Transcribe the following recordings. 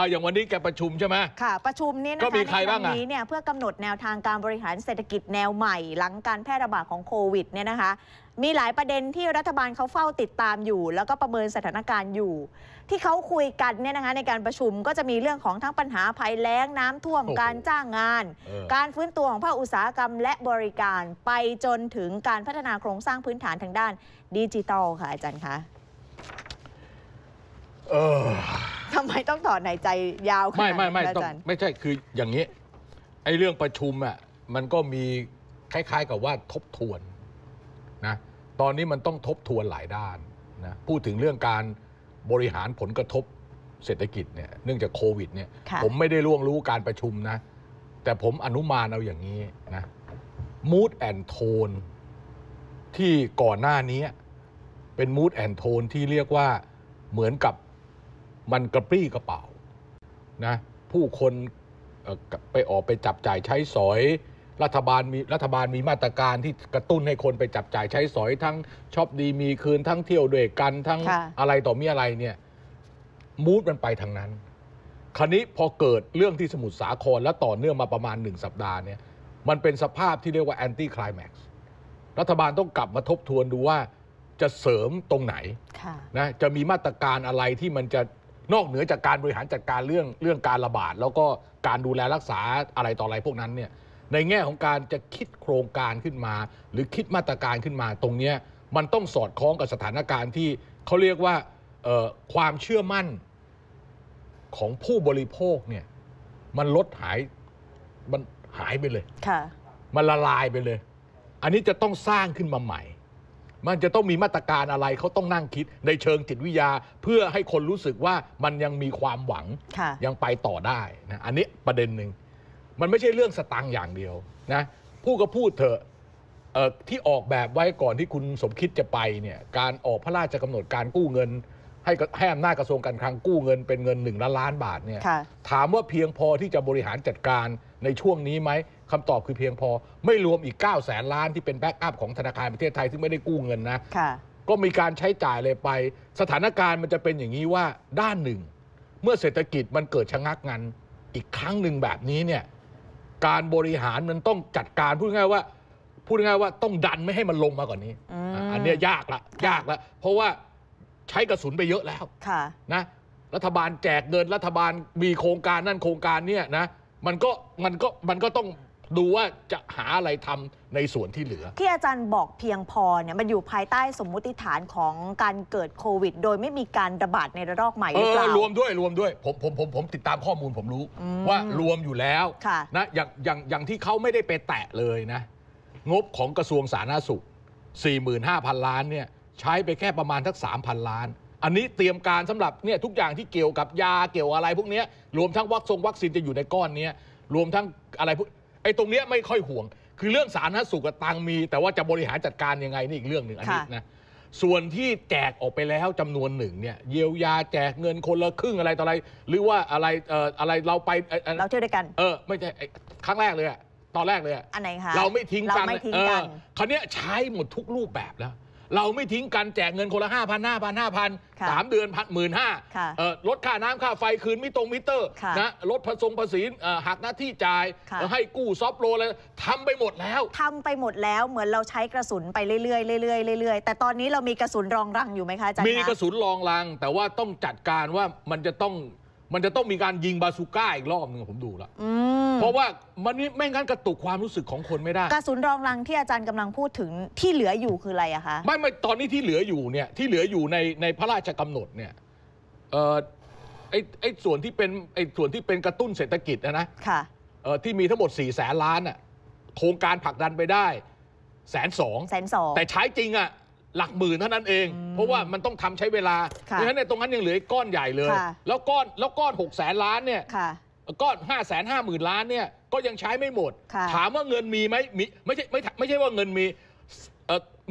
อาอย่างวันนี้แกประชุมใช่ไหมค่ะประชุมนี้นะคะก็มีใครบ้างนี้เนี่ยเพื่อกำหนดแนวทางการบริหารเศรษฐกิจแนวใหม่หลังการแพร่ระบาดของโควิดเนี่ยนะคะมีหลายประเด็นที่รัฐบาลเขาเฝ้าติดตามอยู่ แล้วก็ประเมินสถานการณ์อยู่ ที่เขาคุยกันเนี่ยนะคะในการประชุมก็จะมีเรื่องของทั้งปัญหาภัยแล้งน้ำท่วมการจ้างงาน การฟื้นตัวของภาคอุตสาหกรรมและบริการไปจนถึงการพัฒนาโครงสร้างพื้นฐานทางด้านดิจิตอลค่ะอาจารย์คะเออทำไมต้องถอนหายใจยาวขนาดไม่ ไม่ ไม่ต้องไม่ใช่คืออย่างนี้ไอ้เรื่องประชุมอ่ะมันก็มีคล้ายๆกับว่าทบทวนนะตอนนี้มันต้องทบทวนหลายด้านนะพูดถึงเรื่องการบริหารผลกระทบเศรษฐกิจเนี่ย เนื่องจากโควิด เนี่ยผมไม่ได้ล่วงรู้การประชุมนะ แต่ผมอนุมานเอาอย่างนี้นะมูดแอนโทนที่ก่อนหน้านี้ เป็นมูดแอนโทนที่เรียกว่าเหมือนกับมันกระปรี้กระเป๋านะผู้คนไปออกไปจับจ่ายใช้สอย รัฐบาลมีรัฐบาลมีมาตรการที่กระตุ้นให้คนไปจับจ่ายใช้สอยทั้งชอบดีมีคืนทั้งเที่ยวด้วยกันทั้งอะไรต่อมีอะไรเนี่ยมูดมันไปทางนั้น ครนี้พอเกิดเรื่องที่สมุทรสาครและต่อเนื่องมาประมาณหนึ่งสัปดาห์เนี่ยมันเป็นสภาพที่เรียกว่าแอนตี้คลายแม็กซ์รัฐบาลต้องกลับมาทบทวนดูว่าจะเสริมตรงไหนนะจะมีมาตรการอะไรที่มันจะนอกเหนือจากการบริหารจัดการเรื่องเรื่องการระบาด แล้วก็การดูแลรักษาอะไรต่ออะไรพวกนั้นเนี่ยในแง่ของการจะคิดโครงการขึ้นมา หรือคิดมาตรการขึ้นมาตรงนี้มันต้องสอดคล้องกับสถานการณ์ที่เขาเรียกว่าความเชื่อมั่นของผู้บริโภคเนี่ยมันลดหายมันหายไปเลย มันละลายไปเลย อันนี้จะต้องสร้างขึ้นมาใหม่มันจะต้องมีมาตรการอะไรเขาต้องนั่งคิดในเชิงจิตวิทยา เพื่อให้คนรู้สึกว่ามันยังมีความหวังยังไปต่อได้นะอันนี้ประเด็นหนึ่ง มันไม่ใช่เรื่องสตังค์อย่างเดียวนะพูดก็พูดเถอะที่ออกแบบไว้ก่อนที่คุณสมคิดจะไปเนี่ยการออกพระราชกำหนดการกู้เงินให้ให้อำนาจกระทรวงการคลังกู้เงินเป็นเงินหนึ่งล้านล้านบาทเนี่ยถามว่าเพียงพอที่จะบริหารจัดการในช่วงนี้ไหมคำตอบคือเพียงพอไม่รวมอีก9แสนล้านที่เป็นแบ็กอัพ ของธนาคารประเทศไทยซึ่งไม่ได้กู้เงินนะก็มีการใช้จ่ายเลยไป สถานการณ์มันจะเป็นอย่างนี้ว่าด้านหนึ่ง เมื่อเศรษฐกิจมันเกิดชะงักงันอีกครั้งหนึ่งแบบนี้เนี่ยการบริหารมันต้องจัดการพูดง่ายว่า พูดง่ายว่าต้องดันไม่ให้มันลงมาก่อนนี้อันนี้ยากละยากละเพราะว่าใช้กระสุนไปเยอะแล้วะนะรัฐบาลแจกเงินรัฐบาลมีโครงการนั่นโครงการเนี่ยนะมันก็มันก็มันก็ต้องดูว่าจะหาอะไรทำในส่วนที่เหลือที่อาจารย์บอกเพียงพอเนี่ยมันอยู่ภายใต้สมมุติฐานของการเกิดโควิด โดยไม่มีการระบาดในระลอกใหม่หรือเปล่ารวมด้วยรวมด้วย ผมผมผมผมติดตามข้อมูลผมรู้ว่ารวมอยู่แล้วนะอย่างอย่างอย่างที่เขาไม่ได้ไปแตะเลยนะ งบของกระทรวงสาธารณสุข45,000 ล้านเนี่ยใช้ไปแค่ประมาณทัก 3,000 ล้าน อันนี้เตรียมการสำหรับเนี่ยทุกอย่างที่เกี่ยวกับยาเกี่ยวอะไรพวกนี้ รวมทั้งวัคซงวัคซีนจะอยู่ในก้อนนี้รวมทั้งอะไรพวกไอ้ตรงเนี้ยไม่ค่อยห่วง คือเรื่องสารนะสุขตังมี แต่ว่าจะบริหารจัดการยังไง นี่อีกเรื่องหนึ่งอันนี้นะส่วนที่แจกออกไปแล้วจำนวนหนึ่งเนี่ยเยียวยาแจกเงินคนละครึ่งอะไรต่ออะไร หรือว่าอะไรอออะไรเราไปเราเที่ยวด้วยกัน เออไม่ใช่ครั้งแรกเลยตอนแรกเลยอันไหนคะเราไม่ทิ้งกันเราไม่ทิ้งกันคราวนี้ใช้หมดทุกรูปแบบแล้วเราไม่ทิ้งกัน แจกเงินคนละห้าพันห้าพันห้าพันสามเดือนพันหมื่นห้าลดค่าน้ำค่าไฟคืนมิตรงมิเตอร์นะลดผสมภาษีหักหน้าที่จ่ายให้กู้ซอฟโลอะไรทำไปหมดแล้ว ทำไปหมดแล้วเหมือนเราใช้กระสุน ไปเรื่อยๆเรื่อยๆเรื่อยๆแต่ตอนนี้เรามีกระสุนรองรัง อยู่ไหมคะอาจารย์มีกระสุนรองรัง แต่ว่าต้องจัดการว่ามันจะต้องมันจะต้องมีการยิงบาซูก้าอีกรอบหนึ่งผมดูแล้วเพราะว่ามันไม่งั้นกระตุกความรู้สึกของคนไม่ได้ กระสุนรองรังที่อาจารย์กำลังพูดถึงที่เหลืออยู่คืออะไรอะคะ ไม่ไม่ตอนนี้ที่เหลืออยู่เนี่ยที่เหลืออยู่ในในพระราชกำหนดเนี่ยเออไอไอส่วนที่เป็นไอส่วนที่เป็นกระตุ้นเศรษฐกิจนะนะค่ะเออที่มีทั้งหมด4ี่แสนล้านอะโครงการผลักดันไปได้ แสนสองแสนสองแต่ใช้จริงอะหลักหมื่นเท่านั้นเอง เพราะว่ามันต้องทำใช้เวลาเพราะฉะนั้นในตรงนั้นยังเหลือก้อนใหญ่เลย แล้วก้อนแล้วก้อนหกแสนล้านเนี่ยก้อนห้าแสนห้าหมื่นล้านเนี่ยก็ยังใช้ไม่หมด ถามว่าเงินมีไหมมีไม่ใช่ไม่ไม่ใช่ว่าเงินมี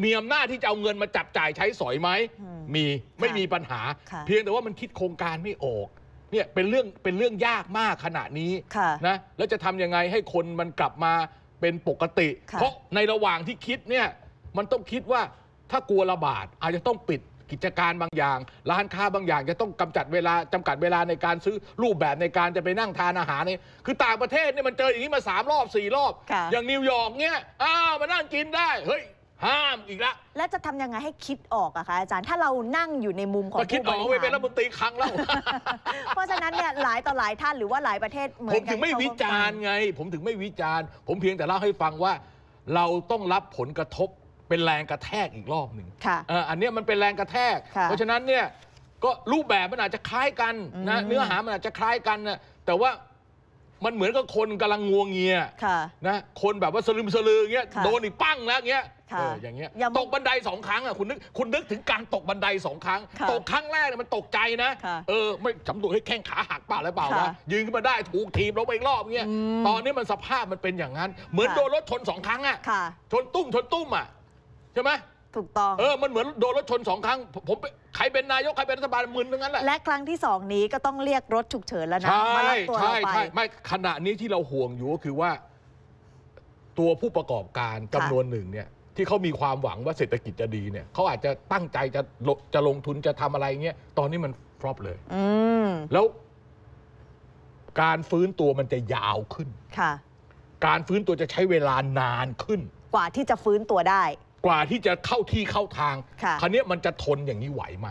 มีอำนาจที่จะเอาเงินมาจับจ่ายใช้สอยไหมมีไม่มีปัญหา เพียงแต่ว่ามันคิดโครงการไม่ออกเนี่ยเป็นเรื่องเป็นเรื่องยากมากขณะนี้นะแล้วจะทำยังไงให้คนมันกลับมาเป็นปกติ เพราะในระหว่างที่คิดเนี่ยมันต้องคิดว่าถ้ากลัวระบาดอาจจะต้องปิดกิจการบางอย่าง ร้านค้าบางอย่างจะต้องกำจัดเวลาจำกัดเวลาในการซื้อรูปแบบในการจะไปนั่งทานอาหารนี่ คือต่างประเทศเนี่ยมันเจออย่างนี้มาสามรอบสี่รอบ อย่างนิวยอร์กเนี่ยอ้าวมานั่งกินได้เฮ้ยห้ามอีกละแล้วจะทำยังไงให้คิดออกอะคะอาจารย์ถ้าเรานั่งอยู่ในมุมของคิดออกไปเป็นรัฐมนตรีครั้งแล้วเพราะฉะนั้นเนี่ยหลายต่อหลายท่านหรือว่าหลายประเทศเหมือนผมถึงไม่วิจารณ์ไง ผมถึงไม่วิจารณ์ ผมเพียงแต่เล่าให้ฟังว่าเราต้องรับผลกระทบเป็นแรงกระแทกอีกรอบหนึ่งอันนี้มันเป็นแรงกระแทก เพราะฉะนั้นเนี่ยก็รูปแบบมันอาจจะคล้ายกันนะเนื้อหามันอาจจะคล้ายกันนะแต่ว่ามันเหมือนกับคนกำลังงวงเงียนะคนแบบว่าสลืมสลือเงี้ยโดนอีกปั้งแล้วเงี้ยอย่างเงี้ยตกบันไดสองครั้งอ่ะคุณนึกคุณนึกถึงการตกบันไดสองครั้ง ตกครั้งแรกเนี่ยมันตกใจนะเออไม่จำตัวให้แข้งขาหักเปล่าหรือเปล่าวะยืนขึ้นมาได้ถูกทีมลงไปอีกรอบเงี้ยตอนนี้มันสภาพมันเป็นอย่างนั้น เหมือนโดนรถชนสองครั้งอ่ะชนตุ้มชนตุ้มอ่ะใช่ไหมถูกต้องเออมันเหมือนโดนรถชนสองครั้ง ผม ใครเป็นนายกใครเป็นรัฐบาลมึนทั้งนั้นแหละและครั้งที่สองนี้ก็ต้องเรียกรถฉุกเฉินแล้วนะใช่ใช่ใช่ไม่ขณะนี้ที่เราห่วงอยู่ก็คือว่า ตัวผู้ประกอบการจำนวนหนึ่งเนี่ย ที่เขามีความหวังว่าเศรษฐกิจจะดีเนี่ยเขาอาจจะตั้งใจจะจะลงทุนจะทำอะไรเงี้ยตอนนี้มันฟรอปเลย อืแล้ว การฟื้นตัวมันจะยาวขึ้น ค่ะ การฟื้นตัวจะใช้เวลานานขึ้น กว่าที่จะฟื้นตัวได้กว่าที่จะเข้าที่เข้าทางคันนี้มันจะทนอย่างนี้ไหวไหม